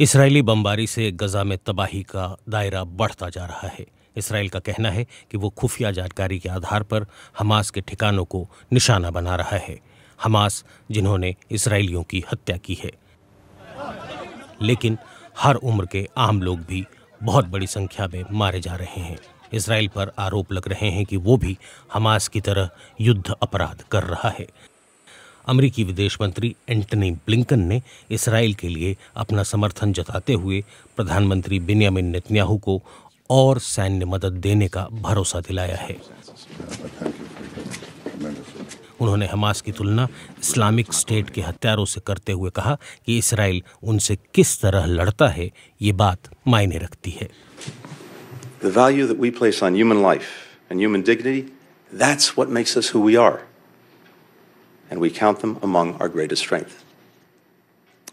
Israeli बमबारी से गजा में तबाही का दायरा बढ़ता जा रहा है इसराइल का कहना है कि वो खुफिया जानकारी के आधार पर हमास के ठिकानों को निशाना बना रहा है हमास जिन्होंने इसराइलियों की हत्या की है लेकिन हर उम्र के आम लोग भी बहुत बड़ी संख्या में मारे जा रहे हैं इसराइल पर आरोप लग रहे हैं कि वो भी हमास की तरह युद्ध अपराध कर रहा है अमरीकी विदेश मंत्री एंटनी ब्लिंकन ने इसराइल के लिए अपना समर्थन जताते हुए प्रधानमंत्री बेनियामिन नेतन्याहू को और सैन्य मदद देने का भरोसा दिलाया है उन्होंने हमास की तुलना इस्लामिक स्टेट के हत्यारों से करते हुए कहा कि इसराइल उनसे किस तरह लड़ता है ये बात मायने रखती है The value that we place on human life and human dignity, that's what makes us who we are. and we count them among our greatest strength.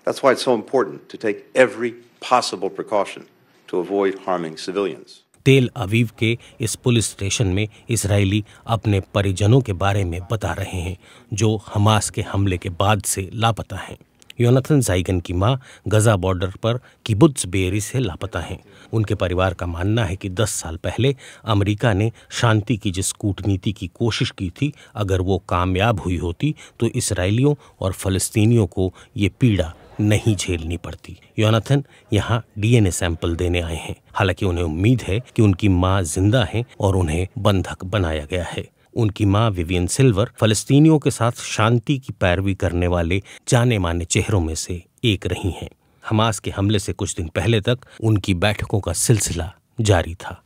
That's why it's so important to take every possible precaution to avoid harming civilians. तेल अवीव के इस police station में Israeli अपने परिजनों के बारे में बता रहे हैं जो हमास के हमले के बाद से लापता हैं योनाथन जाइगन की मां गजा बॉर्डर पर किबुत्स बेरी से लापता हैं उनके परिवार का मानना है कि 10 साल पहले अमेरिका ने शांति की जिस कूटनीति की कोशिश की थी अगर वो कामयाब हुई होती तो इसराइलियों और फलस्तीनियों को ये पीड़ा नहीं झेलनी पड़ती योनाथन यहाँ डीएनए सैंपल देने आए हैं हालांकि उन्हें उम्मीद है कि उनकी माँ जिंदा है और उन्हें बंधक बनाया गया है उनकी मां विवियन सिल्वर फलस्तीनियों के साथ शांति की पैरवी करने वाले जाने माने चेहरों में से एक रही हैं हमास के हमले से कुछ दिन पहले तक उनकी बैठकों का सिलसिला जारी था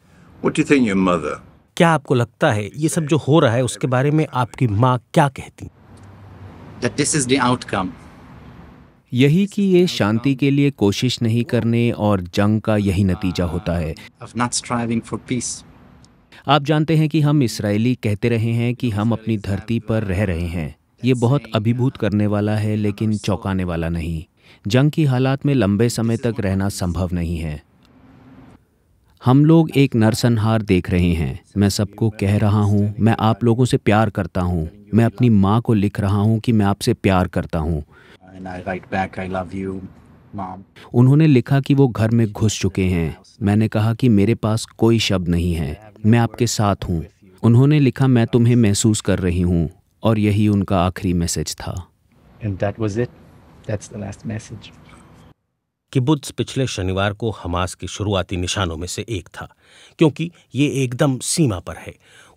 क्या आपको लगता है ये सब जो हो रहा है उसके बारे में आपकी माँ क्या कहती That यही कि ये शांति के लिए कोशिश नहीं करने और जंग का यही नतीजा होता है आप जानते हैं कि हम इसराइली कहते रहे हैं कि हम अपनी धरती पर रह रहे हैं ये बहुत अभिभूत करने वाला है लेकिन चौंकाने वाला नहीं जंग की हालात में लंबे समय तक रहना संभव नहीं है हम लोग एक नरसंहार देख रहे हैं मैं सबको कह रहा हूँ मैं आप लोगों से प्यार करता हूँ मैं अपनी माँ को लिख रहा हूँ कि मैं आपसे प्यार करता हूँ उन्होंने लिखा कि वो घर में घुस चुके हैं मैंने कहा कि मेरे पास कोई शब्द नहीं है मैं आपके साथ हूँ उन्होंने लिखा मैं तुम्हें महसूस कर रही हूँ और यही उनका आखिरी मैसेज था किबुत्स पिछले शनिवार को हमास के शुरुआती निशानों में से एक था क्योंकि ये एकदम सीमा पर है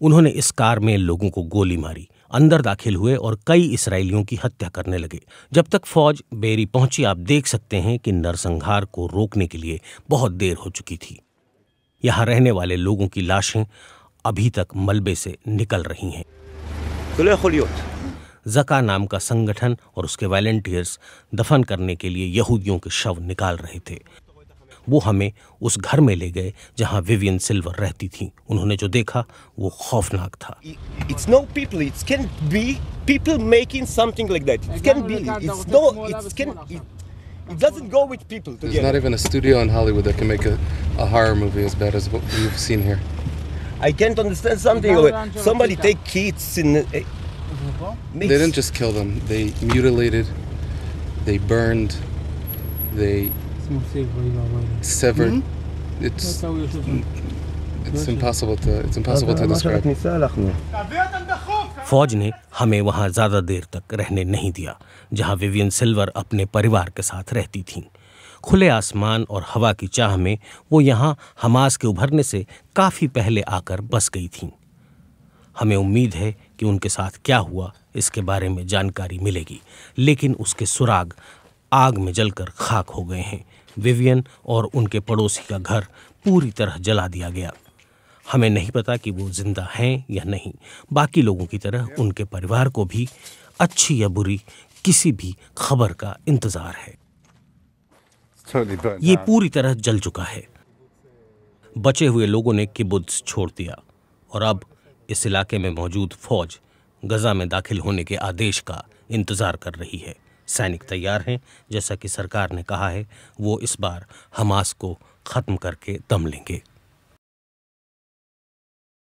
उन्होंने इस कार में लोगों को गोली मारी अंदर दाखिल हुए और कई इसराइलियों की हत्या करने लगे जब तक फौज बेरी पहुंची आप देख सकते हैं कि नरसंहार को रोकने के लिए बहुत देर हो चुकी थी यहाँ रहने वाले लोगों की लाशें अभी तक मलबे से निकल रही हैं जका नाम का संगठन और उसके वॉलेंटियर्स दफन करने के लिए यहूदियों के शव निकाल रहे थे वो हमें उस घर में ले गए जहां विवियन सिल्वर रहती थी उन्होंने जो देखा वो खौफनाक था it's no people it's can be people making something like that it can be it's no it's can It doesn't go with people together. There's not even a studio in Hollywood that can make a, a horror movie as bad as what we've seen here. I can't understand something. Somebody take kids in. Uh, they didn't just kill them. They mutilated. They burned. They severed. Hmm? It's it's impossible to it's impossible to describe. फौज ने हमें वहां ज़्यादा देर तक रहने नहीं दिया जहां विवियन सिल्वर अपने परिवार के साथ रहती थी खुले आसमान और हवा की चाह में वो यहाँ हमास के उभरने से काफ़ी पहले आकर बस गई थीं। हमें उम्मीद है कि उनके साथ क्या हुआ इसके बारे में जानकारी मिलेगी लेकिन उसके सुराग आग में जलकर खाक हो गए हैं विवियन और उनके पड़ोसी का घर पूरी तरह जला दिया गया हमें नहीं पता कि वो जिंदा हैं या नहीं बाकी लोगों की तरह उनके परिवार को भी अच्छी या बुरी किसी भी खबर का इंतजार है ये uh, पूरी तरह जल चुका है बचे हुए लोगों ने किबुद्स छोड़ दिया और अब इस इलाके में मौजूद फौज गजा में दाखिल होने के आदेश का इंतजार कर रही है सैनिक तैयार हैं जैसा कि सरकार ने कहा है वो इस बार हमास को ख़त्म करके दम लेंगे